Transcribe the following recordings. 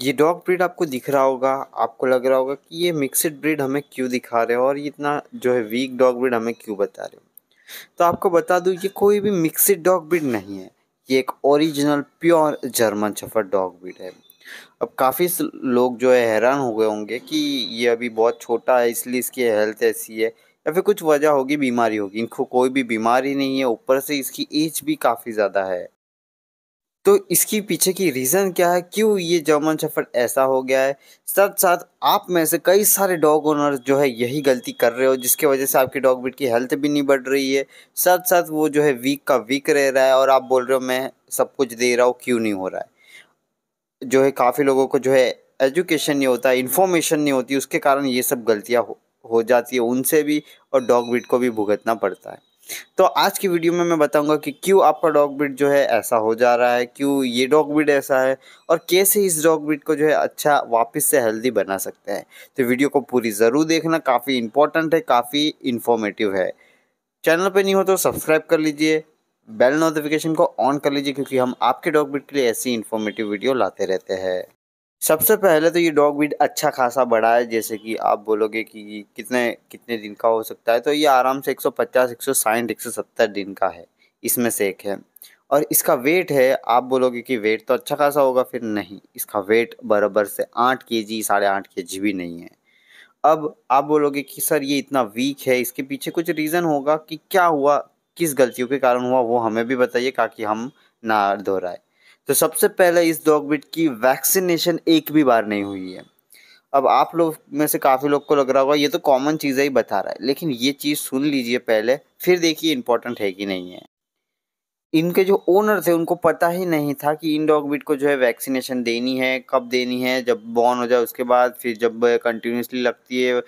ये dog breed आपको दिख रहा होगा आपको लग रहा होगा कि ये मिक्सड ब्रीड हमें क्यों दिखा रहे हो और ये इतना जो है वीक डॉग ब्रीड हमें क्यों बता रहे हो तो आपको बता दूँ ये कोई भी मिक्सड डॉग ब्रीड नहीं है ये एक original pure German shepherd dog breed है अब काफ़ी लोग जो है हैरान हो गए होंगे कि ये अभी बहुत छोटा है इसलिए इसकी हेल्थ ऐसी है या फिर कुछ वजह होगी बीमारी होगी इनको कोई भी बीमारी नहीं है ऊपर से इसकी एज भी काफ़ी ज़्यादा है तो इसकी पीछे की रीज़न क्या है क्यों ये जर्मन शेफर्ड ऐसा हो गया है साथ साथ आप में से कई सारे डॉग ओनर जो है यही गलती कर रहे हो जिसकी वजह से आपकी डॉग बिट की हेल्थ भी नहीं बढ़ रही है साथ साथ वो जो है वीक का वीक रह रहा है और आप बोल रहे हो मैं सब कुछ दे रहा हूँ क्यों नहीं हो रहा है जो है काफ़ी लोगों को जो है एजुकेशन नहीं होता इन्फॉर्मेशन नहीं होती उसके कारण ये सब गलतियाँ हो, हो जाती है उनसे भी और डॉग बिट को भी भुगतना पड़ता है तो आज की वीडियो में मैं बताऊंगा कि क्यों आपका डॉग ब्रीड जो है ऐसा हो जा रहा है क्यों ये डॉग बिट ऐसा है और कैसे इस डॉग ब्रीड को जो है अच्छा वापस से हेल्दी बना सकते हैं तो वीडियो को पूरी ज़रूर देखना काफ़ी इंपॉर्टेंट है काफ़ी इन्फॉर्मेटिव है चैनल पर नहीं हो तो सब्सक्राइब कर लीजिए बेल नोटिफिकेशन को ऑन कर लीजिए क्योंकि हम आपके डॉग ब्रीड के लिए ऐसी इन्फॉर्मेटिव वीडियो लाते रहते हैं सबसे पहले तो ये डॉग ब्रीड अच्छा खासा बड़ा है जैसे कि आप बोलोगे कि कितने कितने दिन का हो सकता है तो ये आराम से 150, 160, 170 दिन का है इसमें से एक है और इसका वेट है आप बोलोगे कि वेट तो अच्छा खासा होगा फिर नहीं इसका वेट बराबर से आठ के जी साढ़े आठ के जी भी नहीं है अब आप बोलोगे कि सर ये इतना वीक है इसके पीछे कुछ रीज़न होगा कि क्या हुआ किस गलतियों के कारण हुआ वो हमें भी बताइए ताकि हम ना दोहराए तो सबसे पहले इस डॉग बिट की वैक्सीनेशन एक भी बार नहीं हुई है अब आप लोग में से काफ़ी लोग को लग रहा होगा ये तो कॉमन चीज़ें ही बता रहा है लेकिन ये चीज़ सुन लीजिए पहले फिर देखिए इम्पोर्टेंट है कि नहीं है इनके जो ओनर थे उनको पता ही नहीं था कि इन डॉग बिट को जो है वैक्सीनेशन देनी है कब देनी है जब बॉर्न हो जाए उसके बाद फिर जब कंटिन्यूसली लगती है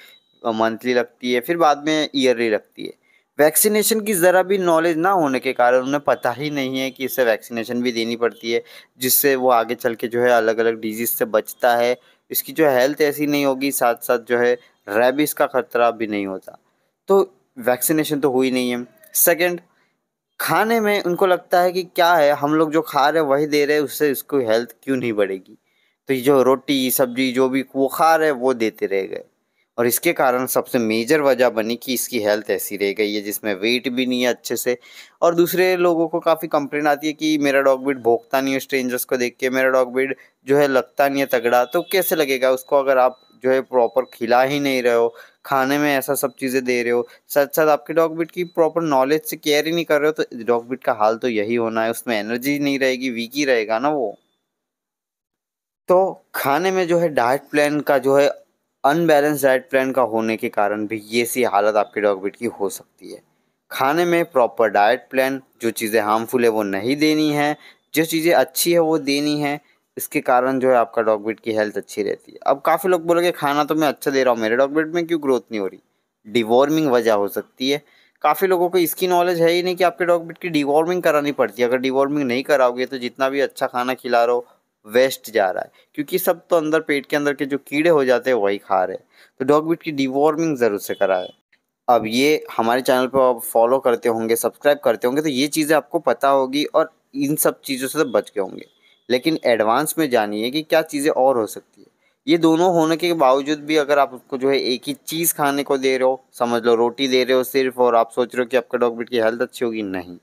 मंथली लगती है फिर बाद में ईयरली लगती है वैक्सीनेशन की ज़रा भी नॉलेज ना होने के कारण उन्हें पता ही नहीं है कि इसे वैक्सीनेशन भी देनी पड़ती है जिससे वो आगे चल के जो है अलग अलग डिजीज़ से बचता है इसकी जो हेल्थ ऐसी नहीं होगी साथ साथ जो है रेबिस का खतरा भी नहीं होता तो वैक्सीनेशन तो हुई नहीं है सेकेंड खाने में उनको लगता है कि क्या है हम लोग जो खा रहे वही दे रहे हैं उससे इसको हेल्थ क्यों नहीं बढ़ेगी तो ये जो रोटी सब्जी जो भी वो खा रहे हैं वो देते रह गए और इसके कारण सबसे मेजर वजह बनी कि इसकी हेल्थ ऐसी रह गई है जिसमें वेट भी नहीं है अच्छे से और दूसरे लोगों को काफ़ी कंप्लेन आती है कि मेरा डॉग बीड भोगता नहीं है स्ट्रेंजर्स को देख के मेरा डॉग बीड जो है लगता नहीं है तगड़ा तो कैसे लगेगा उसको अगर आप जो है प्रॉपर खिला ही नहीं रहे हो खाने में ऐसा सब चीज़ें दे रहे हो साथ साथ आपके डॉग बिट की प्रॉपर नॉलेज से केयर ही नहीं कर रहे हो तो डॉग बिट का हाल तो यही होना है उसमें एनर्जी नहीं रहेगी वीक ही रहेगा ना वो तो खाने में जो है डाइट प्लान का जो है अनबैलेंस डाइट प्लान का होने के कारण भी ये सी हालत आपके डॉग बीट की हो सकती है खाने में प्रॉपर डाइट प्लान जो चीज़ें हार्मफुल है वो नहीं देनी है जो चीज़ें अच्छी है वो देनी है इसके कारण जो है आपका डॉग बीट की हेल्थ अच्छी रहती है अब काफ़ी लोग बोलोगे खाना तो मैं अच्छा दे रहा हूँ मेरे डॉग बीट में क्यों ग्रोथ नहीं हो रही डिवॉर्मिंग वजह हो सकती है काफ़ी लोगों को इसकी नॉलेज है ही नहीं कि आपके डॉग बीट की डिवॉर्मिंग करानी पड़ती है अगर डिवॉर्मिंग नहीं कराओगे तो जितना भी अच्छा खाना खिला रहे हो वेस्ट जा रहा है क्योंकि सब तो अंदर पेट के अंदर के जो कीड़े हो जाते हैं वही खा रहे हैं तो डॉग बीट की डिवॉर्मिंग ज़रूर से है अब ये हमारे चैनल पर आप फॉलो करते होंगे सब्सक्राइब करते होंगे तो ये चीज़ें आपको पता होगी और इन सब चीज़ों से तो बच गए होंगे लेकिन एडवांस में जानिए कि क्या चीज़ें और हो सकती है ये दोनों होने के बावजूद भी अगर आप उसको जो है एक ही चीज़ खाने को दे रहे हो समझ लो रोटी दे रहे हो सिर्फ और आप सोच रहे हो कि आपका डॉग बिट की हेल्थ अच्छी होगी नहीं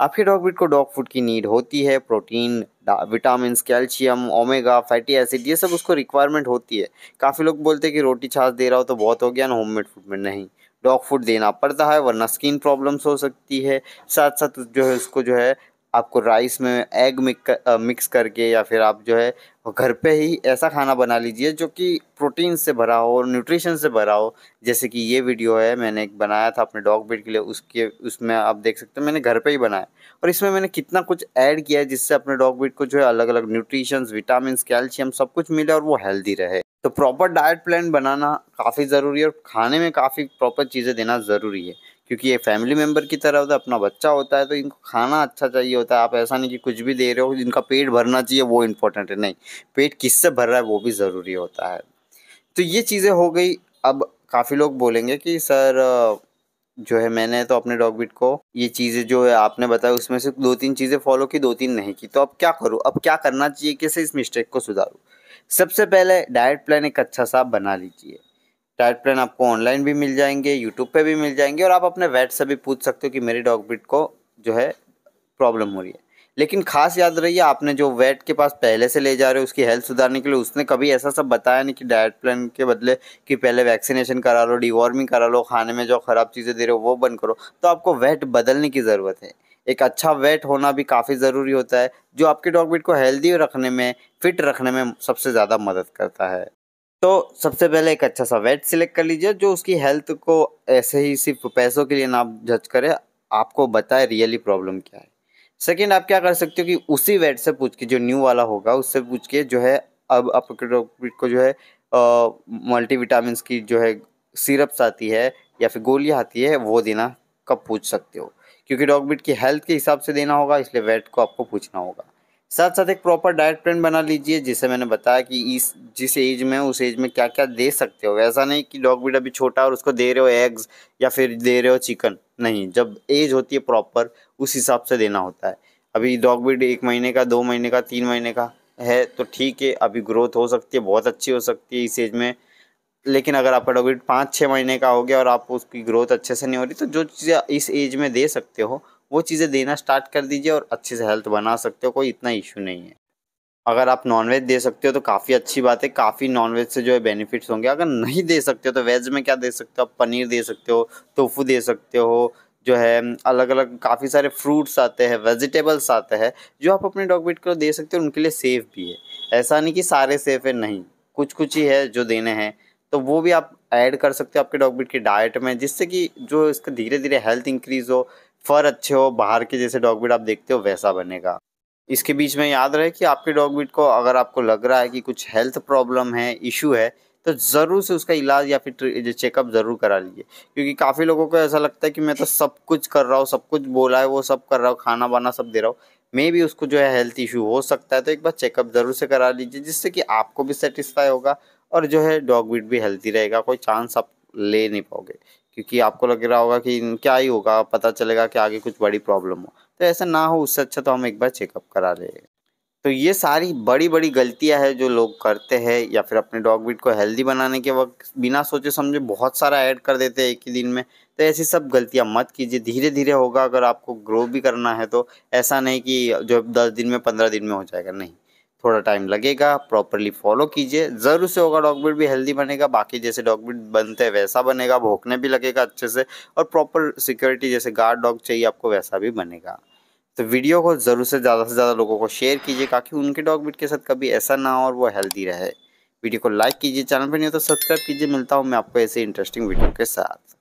आपके डॉग बिट को डॉग फूड की नीड होती है protein vitamin calcium omega fatty acid ये सब उसको रिक्वायरमेंट होती है काफ़ी लोग बोलते हैं कि रोटी छाछ दे रहा हो तो बहुत हो गया ना होममेड फूड में नहीं डॉग फूड देना पड़ता है वरना स्किन प्रॉब्लम्स हो सकती है साथ साथ जो है उसको जो है आपको राइस में एग मिक्स करके या फिर आप जो है घर पे ही ऐसा खाना बना लीजिए जो कि प्रोटीन से भरा हो और न्यूट्रिशन से भरा हो जैसे कि ये वीडियो है मैंने एक बनाया था अपने डॉग बेड के लिए उसके उसमें आप देख सकते हैं मैंने घर पे ही बनाया और इसमें मैंने कितना कुछ ऐड किया है जिससे अपने डॉग बेड को जो है अलग अलग न्यूट्रीशन विटामिन कैल्शियम सब कुछ मिले और वो हेल्दी रहे तो प्रॉपर डाइट प्लान बनाना काफ़ी ज़रूरी है और खाने में काफ़ी प्रॉपर चीज़ें देना ज़रूरी है क्योंकि ये फैमिली मेम्बर की तरह होता है अपना बच्चा होता है तो इनको खाना अच्छा चाहिए होता है आप ऐसा नहीं कि कुछ भी दे रहे हो इनका पेट भरना चाहिए वो इम्पोर्टेंट है नहीं पेट किससे भर रहा है वो भी ज़रूरी होता है तो ये चीज़ें हो गई अब काफ़ी लोग बोलेंगे कि सर जो है मैंने तो अपने डॉग बिट को ये चीज़ें जो है आपने बताया उसमें से दो तीन चीज़ें फॉलो की दो तीन नहीं की तो अब क्या करूँ अब क्या करना चाहिए कैसे इस मिस्टेक को सुधारूँ सबसे पहले डाइट प्लान एक अच्छा सा बना लीजिए डाइट प्लान आपको ऑनलाइन भी मिल जाएंगे यूट्यूब पे भी मिल जाएंगे और आप अपने वेट से भी पूछ सकते हो कि मेरी डॉग ब्रिड को जो है प्रॉब्लम हो रही है लेकिन खास याद रही है आपने जो वेट के पास पहले से ले जा रहे हो उसकी हेल्थ सुधारने के लिए उसने कभी ऐसा सब बताया नहीं कि डाइट प्लान के बदले कि पहले वैक्सीनेशन करा लो डिवॉर्मिंग करा लो खाने में जो ख़राब चीज़ें दे रहे हो वो बंद करो तो आपको वेट बदलने की ज़रूरत है एक अच्छा वेट होना भी काफ़ी ज़रूरी होता है जो आपके डॉग बीट को हेल्दी रखने में फिट रखने में सबसे ज़्यादा मदद करता है तो सबसे पहले एक अच्छा सा वेट सिलेक्ट कर लीजिए जो उसकी हेल्थ को ऐसे ही सिर्फ पैसों के लिए ना जज करे आपको बताए रियली प्रॉब्लम क्या है सेकेंड आप क्या कर सकते हो कि उसी वेट से पूछ के जो न्यू वाला होगा उससे पूछ के जो है अब अपोक्रोपिट को जो है मल्टीविटामिन की जो है सिरप्स आती है या फिर गोलियाँ आती है वो देना कब पूछ सकते हो क्योंकि डॉग बिट की हेल्थ के हिसाब से देना होगा इसलिए वेट को आपको पूछना होगा साथ साथ एक प्रॉपर डाइट प्लान बना लीजिए जिसे मैंने बताया कि इस जिस एज में उस एज में क्या क्या दे सकते हो ऐसा नहीं कि डॉग बीड अभी छोटा और उसको दे रहे हो एग्स या फिर दे रहे हो चिकन नहीं जब एज होती है प्रॉपर उस हिसाब से देना होता है अभी डॉग बीड एक महीने का दो महीने का तीन महीने का है तो ठीक है अभी ग्रोथ हो सकती है बहुत अच्छी हो सकती है इस एज में लेकिन अगर आपका डॉग बीड पाँच छः महीने का हो गया और आप उसकी ग्रोथ अच्छे से नहीं हो रही तो जो चीज़ें इस एज में दे सकते हो वो चीज़ें देना स्टार्ट कर दीजिए और अच्छे से हेल्थ बना सकते हो कोई इतना इशू नहीं है अगर आप नॉनवेज दे सकते हो तो काफ़ी अच्छी बात है काफ़ी नॉनवेज से जो है बेनिफिट्स होंगे अगर नहीं दे सकते हो तो वेज में क्या दे सकते हो आप पनीर दे सकते हो टोफू दे सकते हो जो है अलग अलग काफ़ी सारे फ्रूट्स आते हैं वेजिटेबल्स आते हैं जो आप अपने डॉग बीट को दे सकते हो उनके लिए सेफ़ भी है ऐसा नहीं कि सारे सेफ़ है नहीं कुछ कुछ ही है जो देने हैं तो वो भी आप ऐड कर सकते हो आपके डॉग बीट की डाइट में जिससे कि जो इसका धीरे धीरे हेल्थ इंक्रीज़ हो फर अच्छे हो बाहर के जैसे डॉग बीट आप देखते हो वैसा बनेगा इसके बीच में याद रहे कि आपके डॉग बीट को अगर आपको लग रहा है कि कुछ हेल्थ प्रॉब्लम है इशू है तो ज़रूर से उसका इलाज या फिर चेकअप ज़रूर करा लीजिए क्योंकि काफ़ी लोगों को ऐसा लगता है कि मैं तो सब कुछ कर रहा हूँ सब कुछ बोला है वो सब कर रहा हूँ खाना वाना सब दे रहा हूँ मे भी उसको जो है हेल्थ इशू हो सकता है तो एक बार चेकअप ज़रूर से करा लीजिए जिससे कि आपको भी सेटिस्फाई होगा और जो है डॉग बीट भी हेल्थी रहेगा कोई चांस आप ले नहीं पाओगे क्योंकि आपको लग रहा होगा कि क्या ही होगा पता चलेगा कि आगे कुछ बड़ी प्रॉब्लम हो तो ऐसा ना हो उससे अच्छा तो हम एक बार चेकअप करा लें तो ये सारी बड़ी बड़ी गलतियां हैं जो लोग करते हैं या फिर अपने डॉग बीट को हेल्दी बनाने के वक्त बिना सोचे समझे बहुत सारा ऐड कर देते हैं एक ही दिन में तो ऐसी सब गलतियां मत कीजिए धीरे धीरे होगा अगर आपको ग्रो भी करना है तो ऐसा नहीं कि जो दस दिन में पंद्रह दिन में हो जाएगा नहीं थोड़ा टाइम लगेगा प्रॉपरली फॉलो कीजिए ज़रूर से होगा डॉग भी हेल्दी बनेगा बाकी जैसे डॉग बनते हैं वैसा बनेगा भोंकने भी लगेगा अच्छे से और प्रॉपर सिक्योरिटी जैसे गार्ड डॉग चाहिए आपको वैसा भी बनेगा तो वीडियो को ज़रूर से ज़्यादा से ज़्यादा लोगों को शेयर कीजिए ताकि उनके डॉग के साथ कभी ऐसा ना हो और वो हेल्दी रहे वीडियो को लाइक कीजिए चैनल पर नहीं हो तो सब्सक्राइब कीजिए मिलता हूँ मैं आपको ऐसे इंटरेस्टिंग वीडियो के साथ